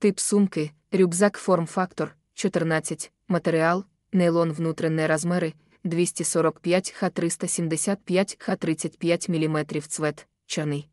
Тип сумки, рюкзак форм-фактор 14, матеріал, нейлон внутрішні розміри 245 х 375 х 35 мм цвет, чаний.